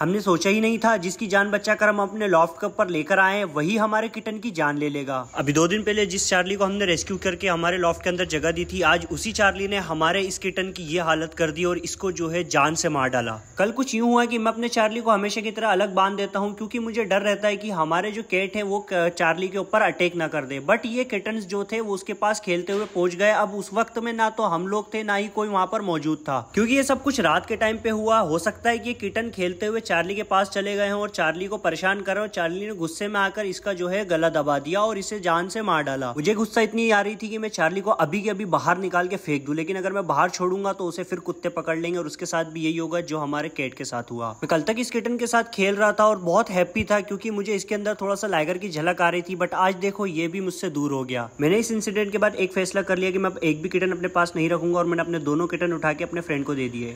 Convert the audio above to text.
हमने सोचा ही नहीं था जिसकी जान बचा कर हम अपने लॉफ्ट कप पर लेकर आए वही हमारे किटन की जान ले लेगा अभी दो दिन पहले जिस चार्ली को हमने रेस्क्यू करके हमारे लॉफ्ट के अंदर जगह दी थी आज उसी चार्ली ने हमारे इस किटन की ये हालत कर दी और इसको जो है जान से मार डाला कल कुछ यूं हुआ कि मैं अपने चार्ली को हमेशा की तरह अलग बांध देता हूँ क्योंकि मुझे डर रहता है कि हमारे जो कैट है वो चार्ली के ऊपर अटैक ना कर दे बट ये किटन जो थे वो उसके पास खेलते हुए पहुंच गए अब उस वक्त में ना तो हम लोग थे ना ही कोई वहाँ पर मौजूद था क्योंकि ये सब कुछ रात के टाइम पे हुआ हो सकता है कि किटन खेलते हुए चार्ली के पास चले गए हैं और चार्ली को परेशान कर रहे और चार्ली ने गुस्से में आकर इसका जो है गला दबा दिया और इसे जान से मार डाला मुझे गुस्सा इतनी आ रही थी कि मैं चार्ली को अभी के अभी बाहर निकाल के फेंक दू लेकिन अगर मैं बाहर छोड़ूंगा तो उसे फिर कुत्ते पकड़ लेंगे और उसके साथ भी यही होगा जो हमारे कैट के साथ हुआ मैं कल तक इस किटन के साथ खेल रहा था और बहुत हैप्पी था क्योंकि मुझे इसके अंदर थोड़ा सा लाइगर की झलक आ रही थी बट आज देखो ये भी मुझसे दूर हो गया मैंने इस इंसिडेंट के बाद एक फैसला कर लिया कि मैं एक भी किटन अपने पास नहीं रखूंगा और मैंने अपने दोनों किटन उठा के अपने फ्रेंड को दे दिए